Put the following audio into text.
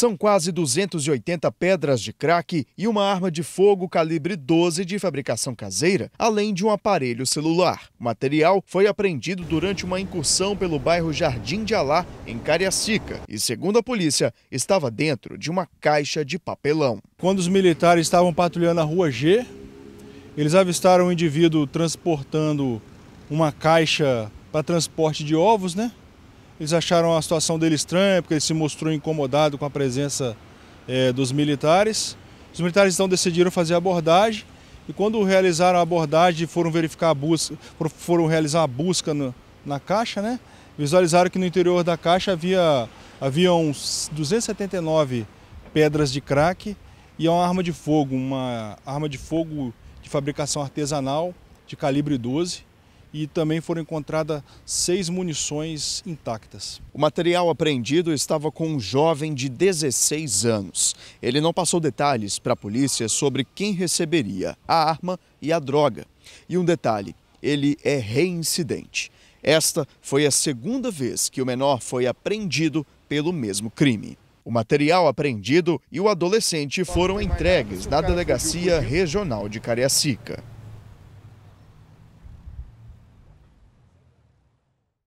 São quase 280 pedras de crack e uma arma de fogo calibre 12 de fabricação caseira, além de um aparelho celular. O material foi apreendido durante uma incursão pelo bairro Jardim de Alá, em Cariacica, e, segundo a polícia, estava dentro de uma caixa de papelão. Quando os militares estavam patrulhando a rua G, eles avistaram um indivíduo transportando uma caixa para transporte de ovos, né? Eles acharam a situação dele estranha, porque ele se mostrou incomodado com a presença é, dos militares. Os militares então decidiram fazer a abordagem e quando realizaram a abordagem e foram verificar a busca, foram realizar a busca no, na caixa, né? Visualizaram que no interior da caixa havia haviam 279 pedras de crack e uma arma de fogo, uma arma de fogo de fabricação artesanal de calibre 12 e também foram encontradas seis munições intactas. O material apreendido estava com um jovem de 16 anos. Ele não passou detalhes para a polícia sobre quem receberia a arma e a droga. E um detalhe: ele é reincidente. Esta foi a segunda vez que o menor foi apreendido pelo mesmo crime. O material apreendido e o adolescente foram entregues na Delegacia Regional de Cariacica.